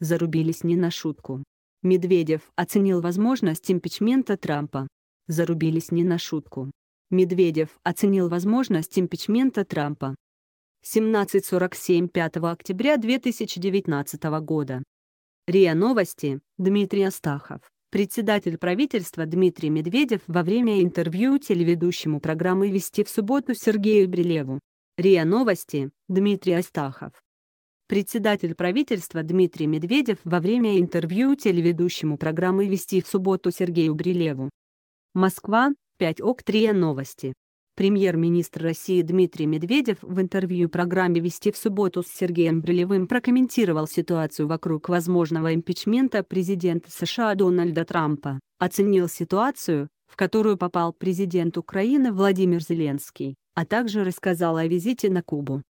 Зарубились не на шутку. Медведев оценил возможность импичмента Трампа. Зарубились не на шутку. Медведев оценил возможность импичмента Трампа. 17.47 5 октября 2019 года. РИА Новости, Дмитрий Астахов. Председатель правительства Дмитрий Медведев во время интервью телеведущему программы «Вести в субботу» Сергею Брилеву. РИА Новости, Дмитрий Астахов. Председатель правительства Дмитрий Медведев во время интервью телеведущему программы «Вести» в субботу Сергею Брилеву. Москва, 5 ОК3 новости. Премьер-министр России Дмитрий Медведев в интервью программе «Вести в субботу» с Сергеем Брилевым прокомментировал ситуацию вокруг возможного импичмента президента США Дональда Трампа, оценил ситуацию, в которую попал президент Украины Владимир Зеленский, а также рассказал о визите на Кубу.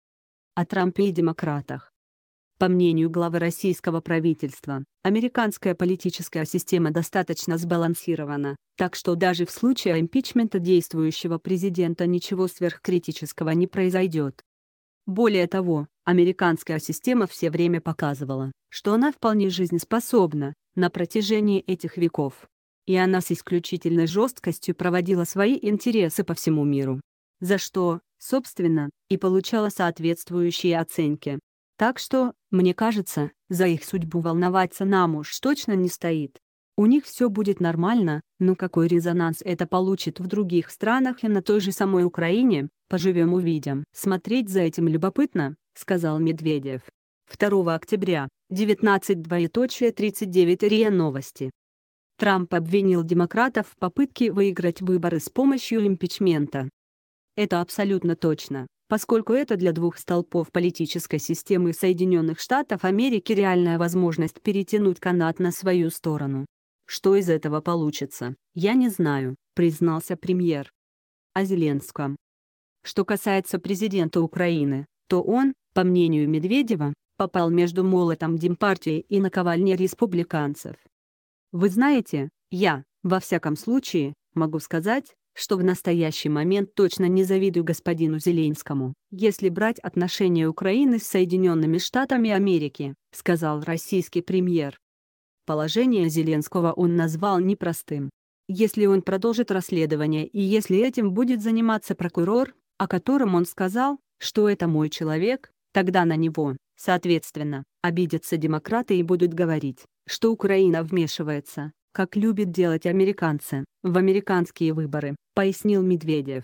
О Трампе и демократах. По мнению главы российского правительства, американская политическая система достаточно сбалансирована, так что даже в случае импичмента действующего президента ничего сверхкритического не произойдет. Более того, американская система все время показывала, что она вполне жизнеспособна на протяжении этих веков. И она с исключительной жесткостью проводила свои интересы по всему миру. За что, собственно, и получала соответствующие оценки. Так что, мне кажется, за их судьбу волноваться нам уж точно не стоит. У них все будет нормально, но какой резонанс это получит в других странах и на той же самой Украине, поживем увидим. Смотреть за этим любопытно, сказал Медведев. 2 октября, 19.39 РИА Новости. Трамп обвинил демократов в попытке выиграть выборы с помощью импичмента. Это абсолютно точно поскольку это для двух столпов политической системы Соединенных Штатов Америки реальная возможность перетянуть канат на свою сторону. Что из этого получится, я не знаю, признался премьер. О Зеленском. Что касается президента Украины, то он, по мнению Медведева, попал между молотом Демпартии и наковальней республиканцев. Вы знаете, я, во всяком случае, могу сказать, что в настоящий момент точно не завидую господину Зеленскому, если брать отношения Украины с Соединенными Штатами Америки, сказал российский премьер. Положение Зеленского он назвал непростым. Если он продолжит расследование и если этим будет заниматься прокурор, о котором он сказал, что это мой человек, тогда на него, соответственно, обидятся демократы и будут говорить, что Украина вмешивается как любят делать американцы, в американские выборы, пояснил Медведев.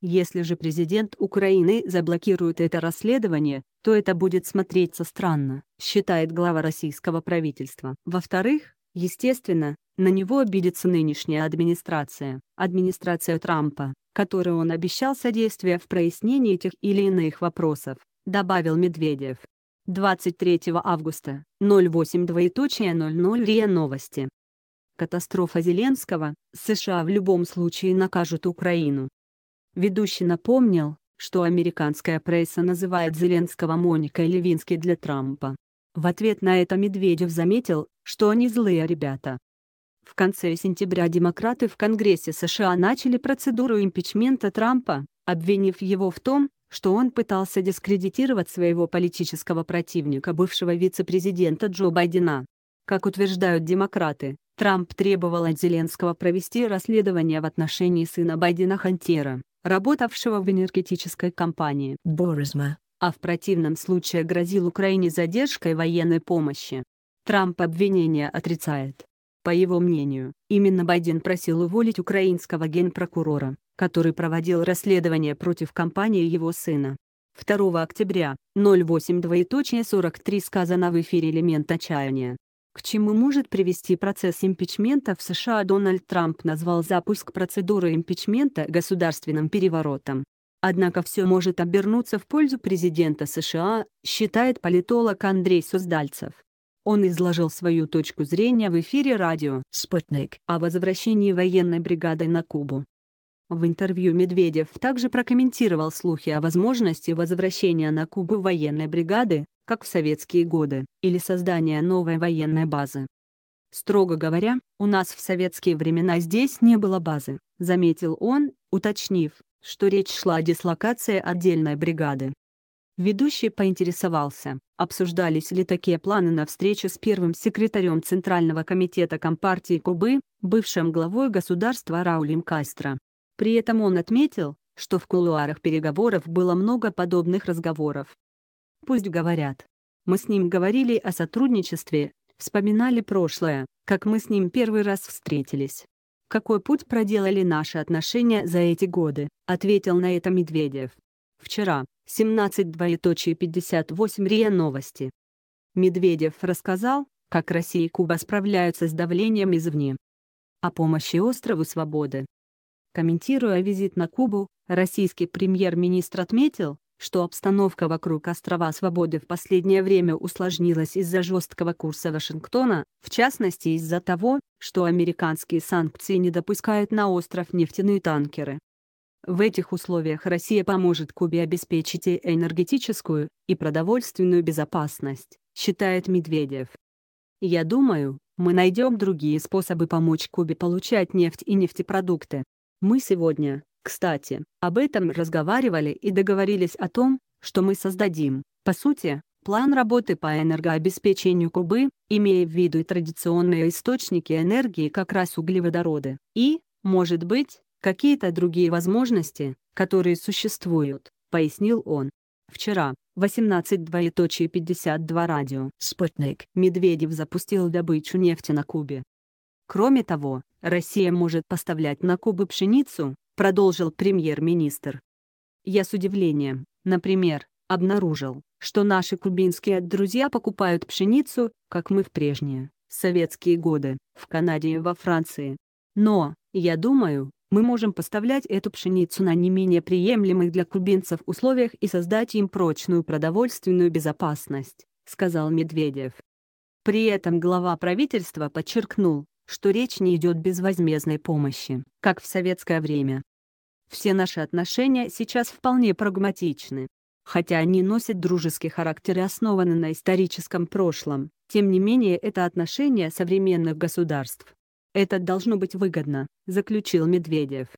Если же президент Украины заблокирует это расследование, то это будет смотреться странно, считает глава российского правительства. Во-вторых, естественно, на него обидится нынешняя администрация, администрация Трампа, которой он обещал содействие в прояснении этих или иных вопросов, добавил Медведев. 23 августа, 08 двоеточие РИА Новости катастрофа Зеленского, США в любом случае накажут Украину. Ведущий напомнил, что американская пресса называет Зеленского Моникой Левинской для Трампа. В ответ на это Медведев заметил, что они злые ребята. В конце сентября демократы в Конгрессе США начали процедуру импичмента Трампа, обвинив его в том, что он пытался дискредитировать своего политического противника бывшего вице-президента Джо Байдена. Как утверждают демократы, Трамп требовал от Зеленского провести расследование в отношении сына Байдена Хантера, работавшего в энергетической компании «Боризма», а в противном случае грозил Украине задержкой военной помощи. Трамп обвинения отрицает. По его мнению, именно Байден просил уволить украинского генпрокурора, который проводил расследование против компании его сына. 2 октября, 08:43 сказано в эфире «Элемент отчаяния» к чему может привести процесс импичмента в США, Дональд Трамп назвал запуск процедуры импичмента государственным переворотом. Однако все может обернуться в пользу президента США, считает политолог Андрей Суздальцев. Он изложил свою точку зрения в эфире радио «Спутник» о возвращении военной бригады на Кубу. В интервью Медведев также прокомментировал слухи о возможности возвращения на Кубу военной бригады, как в советские годы, или создание новой военной базы. Строго говоря, у нас в советские времена здесь не было базы, заметил он, уточнив, что речь шла о дислокации отдельной бригады. Ведущий поинтересовался, обсуждались ли такие планы на встречу с первым секретарем Центрального комитета Компартии Кубы, бывшим главой государства Раулем Кастро. При этом он отметил, что в кулуарах переговоров было много подобных разговоров, Пусть говорят. Мы с ним говорили о сотрудничестве, вспоминали прошлое, как мы с ним первый раз встретились. Какой путь проделали наши отношения за эти годы, ответил на это Медведев. Вчера, 17.58 РИА Новости. Медведев рассказал, как Россия и Куба справляются с давлением извне. О помощи острову Свободы. Комментируя визит на Кубу, российский премьер-министр отметил, что обстановка вокруг острова Свободы в последнее время усложнилась из-за жесткого курса Вашингтона, в частности из-за того, что американские санкции не допускают на остров нефтяные танкеры. В этих условиях Россия поможет Кубе обеспечить и энергетическую, и продовольственную безопасность, считает Медведев. Я думаю, мы найдем другие способы помочь Кубе получать нефть и нефтепродукты. Мы сегодня, кстати, об этом разговаривали и договорились о том, что мы создадим, по сути, план работы по энергообеспечению Кубы, имея в виду и традиционные источники энергии как раз углеводороды, и, может быть, какие-то другие возможности, которые существуют, пояснил он. Вчера, 18.52 радио «Спутник» Медведев запустил добычу нефти на Кубе. Кроме того, Россия может поставлять на Кубу пшеницу, продолжил премьер-министр. Я с удивлением, например, обнаружил, что наши кубинские друзья покупают пшеницу, как мы в прежние, советские годы, в Канаде и во Франции. Но, я думаю, мы можем поставлять эту пшеницу на не менее приемлемых для кубинцев условиях и создать им прочную продовольственную безопасность, сказал Медведев. При этом глава правительства подчеркнул, что речь не идет безвозмездной помощи, как в советское время, все наши отношения сейчас вполне прагматичны. Хотя они носят дружеский характер и основаны на историческом прошлом, тем не менее это отношения современных государств. Это должно быть выгодно, заключил Медведев.